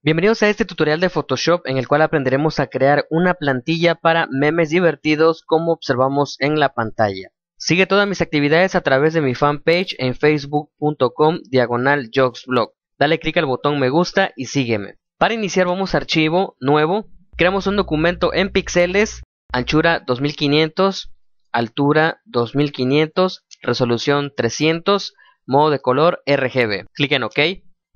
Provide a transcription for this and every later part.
Bienvenidos a este tutorial de Photoshop en el cual aprenderemos a crear una plantilla para memes divertidos como observamos en la pantalla. Sigue todas mis actividades a través de mi fanpage en facebook.com diagonal Dale click al botón me gusta y sígueme. Para iniciar vamos a archivo, nuevo, creamos un documento en píxeles, anchura 2500, altura 2500, resolución 300, modo de color RGB. Clic en OK.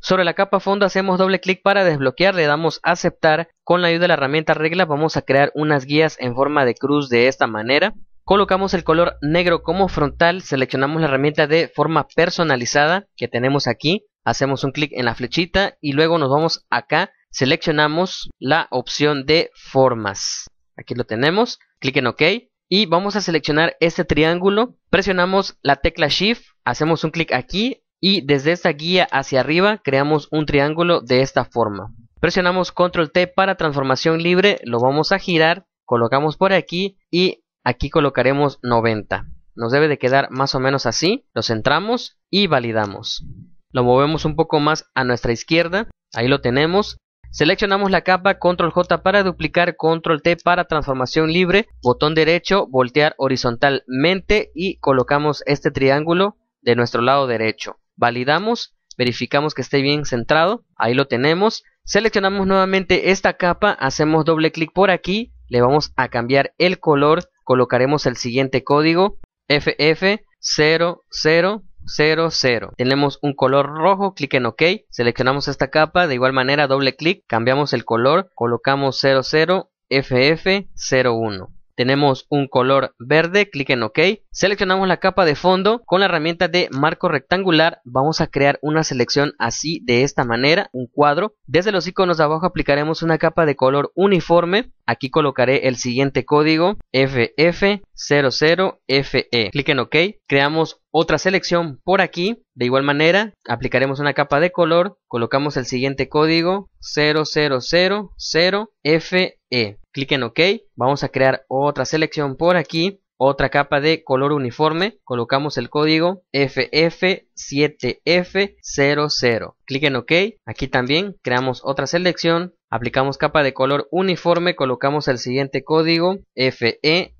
Sobre la capa fondo hacemos doble clic para desbloquear, le damos aceptar. Con la ayuda de la herramienta regla vamos a crear unas guías en forma de cruz de esta manera. Colocamos el color negro como frontal, seleccionamos la herramienta de forma personalizada que tenemos aquí, hacemos un clic en la flechita y luego nos vamos acá, seleccionamos la opción de formas. Aquí lo tenemos, clic en OK y vamos a seleccionar este triángulo, presionamos la tecla Shift, hacemos un clic aquí, y desde esta guía hacia arriba creamos un triángulo de esta forma. Presionamos CTRL T para transformación libre, lo vamos a girar, colocamos por aquí y aquí colocaremos 90. Nos debe de quedar más o menos así, lo centramos y validamos. Lo movemos un poco más a nuestra izquierda, ahí lo tenemos. Seleccionamos la capa, CTRL J para duplicar, control T para transformación libre, botón derecho, voltear horizontalmente y colocamos este triángulo de nuestro lado derecho validamos, verificamos que esté bien centrado, ahí lo tenemos, seleccionamos nuevamente esta capa, hacemos doble clic por aquí, le vamos a cambiar el color, colocaremos el siguiente código, FF0000. Tenemos un color rojo, clic en OK, seleccionamos esta capa, de igual manera doble clic, cambiamos el color, colocamos 00FF01 tenemos un color verde, clic en OK, seleccionamos la capa de fondo con la herramienta de marco rectangular, vamos a crear una selección así de esta manera, un cuadro, desde los iconos de abajo aplicaremos una capa de color uniforme, aquí colocaré el siguiente código FF00FE, clic en OK, creamos otra selección por aquí, de igual manera aplicaremos una capa de color, colocamos el siguiente código 0000FE, clic en OK, vamos a crear otra selección por aquí, otra capa de color uniforme, colocamos el código FF7F00, clic en OK, aquí también creamos otra selección, aplicamos capa de color uniforme, colocamos el siguiente código FEFE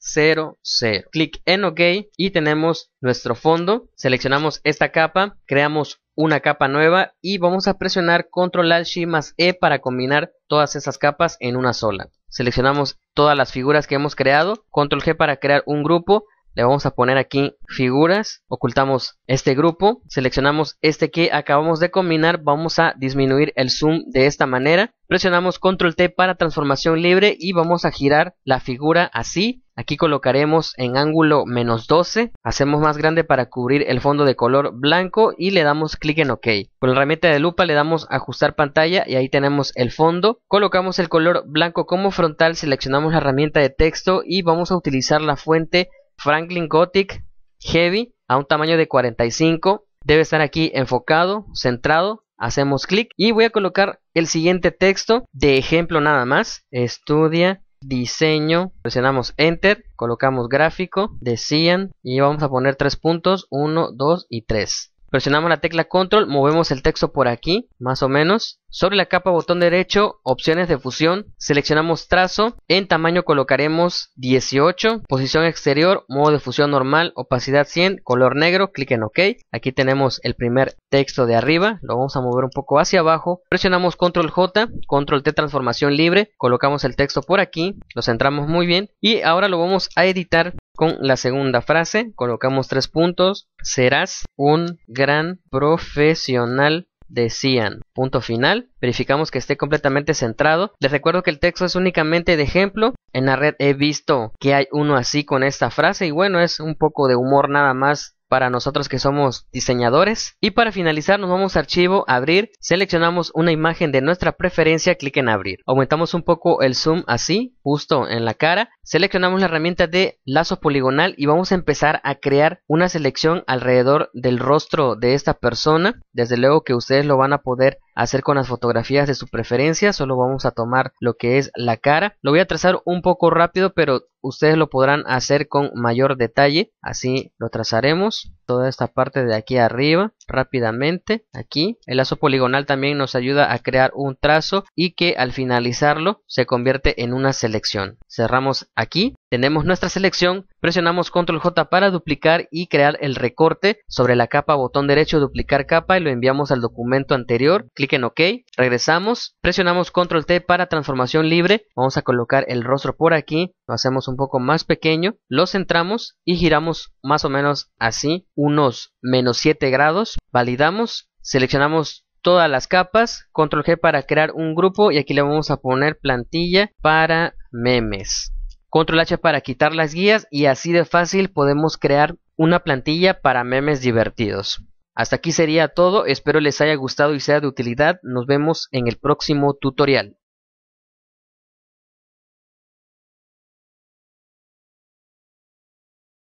0, 0. Clic en OK y tenemos nuestro fondo. Seleccionamos esta capa, creamos una capa nueva y vamos a presionar Control Alt Shift más E para combinar todas esas capas en una sola. Seleccionamos todas las figuras que hemos creado, Control G para crear un grupo. Le vamos a poner aquí figuras, ocultamos este grupo, seleccionamos este que acabamos de combinar, vamos a disminuir el zoom de esta manera, presionamos control T para transformación libre y vamos a girar la figura así Aquí colocaremos en ángulo menos 12, hacemos más grande para cubrir el fondo de color blanco y le damos clic en OK. Con la herramienta de lupa le damos ajustar pantalla y ahí tenemos el fondo. Colocamos el color blanco como frontal, seleccionamos la herramienta de texto y vamos a utilizar la fuente Franklin Gothic Heavy a un tamaño de 45. Debe estar aquí enfocado, centrado. Hacemos clic y voy a colocar el siguiente texto de ejemplo nada más. Estudia diseño, presionamos enter, colocamos gráfico decían y vamos a poner tres puntos, 1, 2 y 3. Presionamos la tecla control, movemos el texto por aquí, más o menos. Sobre la capa botón derecho, opciones de fusión, seleccionamos trazo, en tamaño colocaremos 18, posición exterior, modo de fusión normal, opacidad 100, color negro, clic en OK. Aquí tenemos el primer texto de arriba, lo vamos a mover un poco hacia abajo, presionamos control J, control T transformación libre, colocamos el texto por aquí, lo centramos muy bien y ahora lo vamos a editar con la segunda frase, colocamos tres puntos, serás un gran profesional decían. Punto final. Verificamos que esté completamente centrado. Les recuerdo que el texto es únicamente de ejemplo. En la red he visto que hay uno así con esta frase y bueno, es un poco de humor nada más para nosotros que somos diseñadores. Y para finalizar nos vamos a archivo, abrir, seleccionamos una imagen de nuestra preferencia, clic en abrir. Aumentamos un poco el zoom así, justo en la cara. Seleccionamos la herramienta de lazo poligonal y vamos a empezar a crear una selección alrededor del rostro de esta persona. Desde luego que ustedes lo van a poder hacer con las fotografías de su preferencia. Solo vamos a tomar lo que es la cara. Lo voy a trazar un poco rápido, pero ustedes lo podrán hacer con mayor detalle. Así lo trazaremos toda esta parte de aquí arriba rápidamente aquí el lazo poligonal también nos ayuda a crear un trazo y que al finalizarlo se convierte en una selección cerramos aquí tenemos nuestra selección presionamos control J para duplicar y crear el recorte sobre la capa botón derecho duplicar capa y lo enviamos al documento anterior clic en ok regresamos presionamos control T para transformación libre vamos a colocar el rostro por aquí lo hacemos un poco más pequeño, lo centramos y giramos más o menos así, unos menos 7 grados, validamos, seleccionamos todas las capas, control G para crear un grupo y aquí le vamos a poner plantilla para memes. Control H para quitar las guías y así de fácil podemos crear una plantilla para memes divertidos. Hasta aquí sería todo, espero les haya gustado y sea de utilidad, nos vemos en el próximo tutorial.